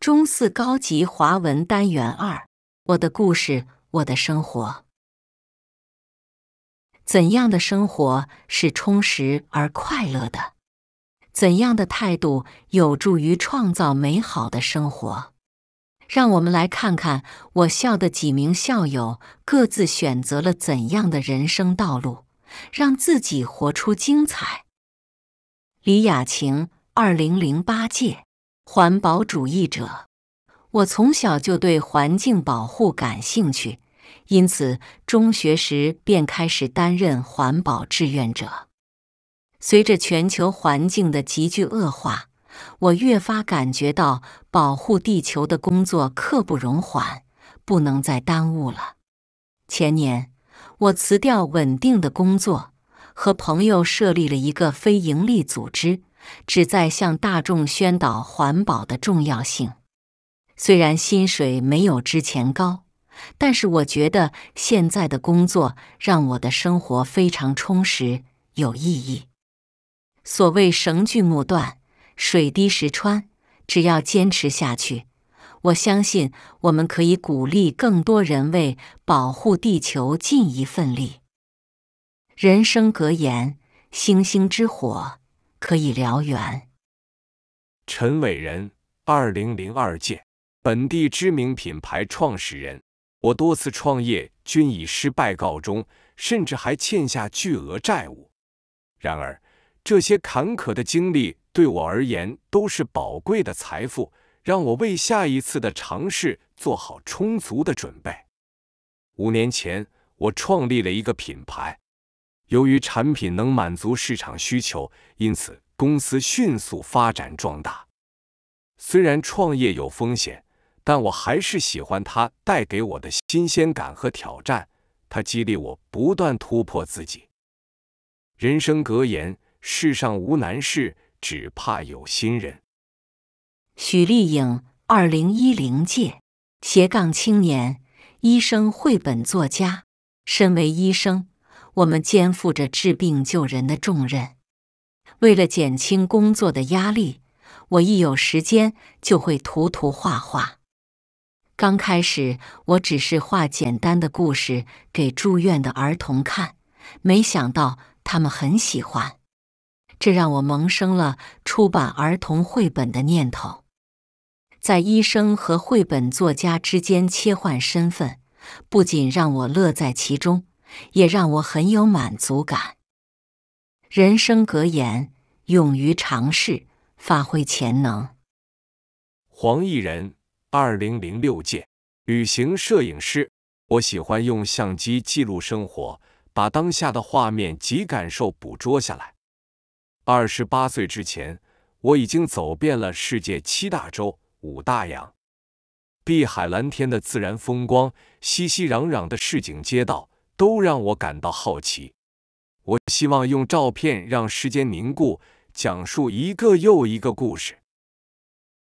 中四高级华文单元二：我的故事，我的生活。怎样的生活是充实而快乐的？怎样的态度有助于创造美好的生活？让我们来看看我校的几名校友各自选择了怎样的人生道路，让自己活出精彩。李雅晴，二零零八届。环保主义者，我从小就对环境保护感兴趣，因此中学时便开始担任环保志愿者。随着全球环境的急剧恶化，我越发感觉到保护地球的工作刻不容缓，不能再耽误了。前年，我辞掉稳定的工作，和朋友设立了一个非营利组织。旨在向大众宣导环保的重要性。虽然薪水没有之前高，但是我觉得现在的工作让我的生活非常充实有意义。所谓绳锯木断，水滴石穿，只要坚持下去，我相信我们可以鼓励更多人为保护地球尽一份力。人生格言：星星之火。可以燎原。陈伟人，二零零二届，本地知名品牌创始人。我多次创业均以失败告终，甚至还欠下巨额债务。然而，这些坎坷的经历对我而言都是宝贵的财富，让我为下一次的尝试做好充足的准备。五年前，我创立了一个品牌。由于产品能满足市场需求，因此公司迅速发展壮大。虽然创业有风险，但我还是喜欢它带给我的新鲜感和挑战。它激励我不断突破自己。人生格言：世上无难事，只怕有心人。许丽颖，二零一零届斜杠青年，医生、绘本作家。身为医生。我们肩负着治病救人的重任。为了减轻工作的压力，我一有时间就会涂涂画画。刚开始，我只是画简单的故事给住院的儿童看，没想到他们很喜欢，这让我萌生了出版儿童绘本的念头。在医生和绘本作家之间切换身份，不仅让我乐在其中。也让我很有满足感。人生格言：勇于尝试，发挥潜能。黄奕人，二零零六届旅行摄影师。我喜欢用相机记录生活，把当下的画面及感受捕捉下来。二十八岁之前，我已经走遍了世界七大洲、五大洋，碧海蓝天的自然风光，熙熙攘攘的市井街道。都让我感到好奇。我希望用照片让时间凝固，讲述一个又一个故事。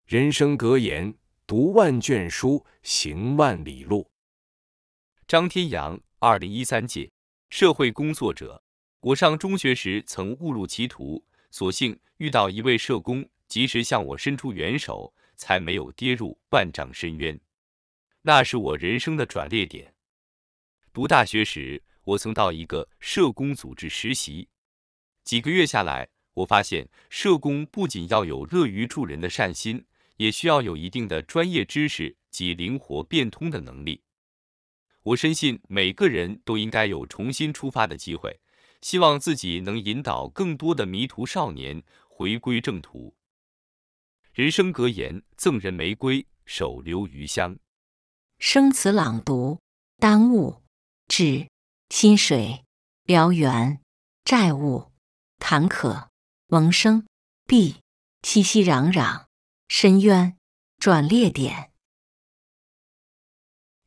人生格言：读万卷书，行万里路。张天阳，二零一三届社会工作者。我上中学时曾误入歧途，所幸遇到一位社工，及时向我伸出援手，才没有跌入万丈深渊。那是我人生的转捩点。读大学时，我曾到一个社工组织实习。几个月下来，我发现社工不仅要有乐于助人的善心，也需要有一定的专业知识及灵活变通的能力。我深信每个人都应该有重新出发的机会，希望自己能引导更多的迷途少年回归正途。人生格言：赠人玫瑰，手留余香。生词朗读：耽误。指薪水燎原债务坎坷萌生 b 熙熙攘攘深渊转裂点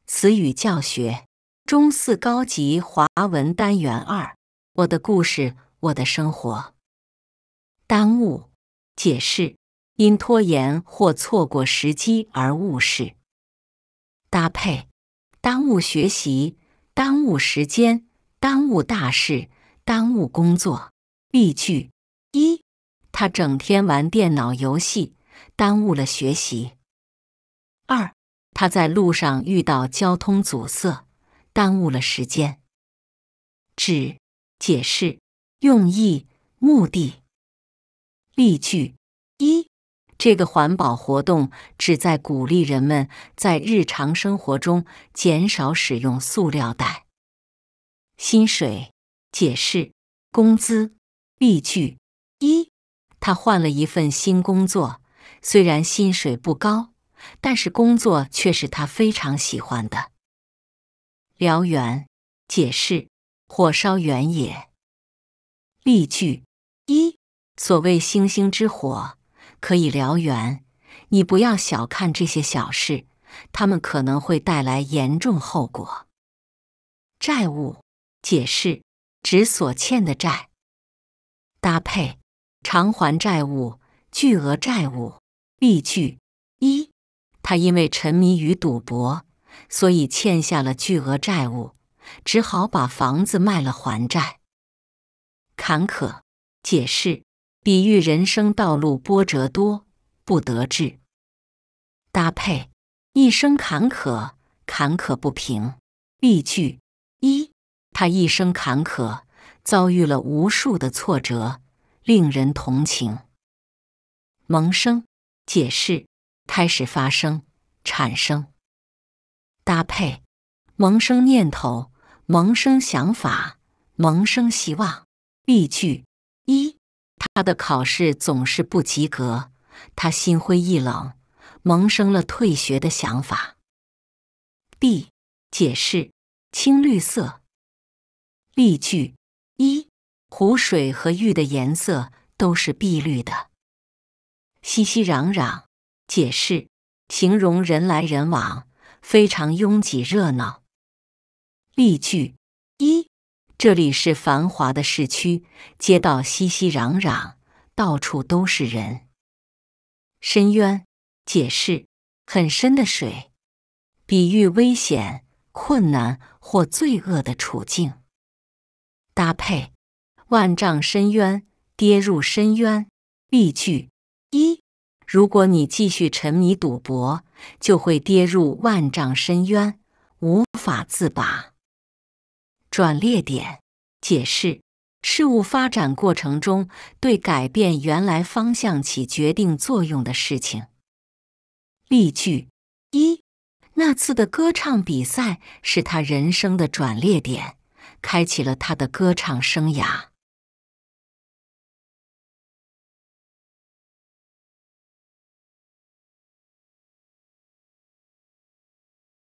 词语教学中四高级华文单元二我的故事我的生活耽误解释因拖延或错过时机而误事搭配耽误学习。耽误时间，耽误大事，耽误工作。例句：一、他整天玩电脑游戏，耽误了学习。二、他在路上遇到交通阻塞，耽误了时间。指解释用意目的。例句。这个环保活动旨在鼓励人们在日常生活中减少使用塑料袋。薪水解释工资。例句一：他换了一份新工作，虽然薪水不高，但是工作却是他非常喜欢的。燎原解释火烧原野。例句一：所谓星星之火。可以燎原，你不要小看这些小事，他们可能会带来严重后果。债务解释指所欠的债，搭配偿还债务、巨额债务。例句一：他因为沉迷于赌博，所以欠下了巨额债务，只好把房子卖了还债。坎坷解释。比喻人生道路波折多，不得志。搭配一生坎坷，坎坷不平。例句一：他一生坎坷，遭遇了无数的挫折，令人同情。萌生解释：开始发生、产生。搭配萌生念头，萌生想法，萌生希望。例句一。他的考试总是不及格，他心灰意冷，萌生了退学的想法。B 解释：青绿色。例句一：湖水和玉的颜色都是碧绿的。熙熙攘攘，解释：形容人来人往，非常拥挤热闹。例句一。这里是繁华的市区，街道熙熙攘攘，到处都是人。深渊解释：很深的水，比喻危险、困难或罪恶的处境。搭配：万丈深渊、跌入深渊。例句一：如果你继续沉迷赌博，就会跌入万丈深渊，无法自拔。转列点，解释事物发展过程中对改变原来方向起决定作用的事情。例句一：那次的歌唱比赛是他人生的转列点，开启了他的歌唱生涯。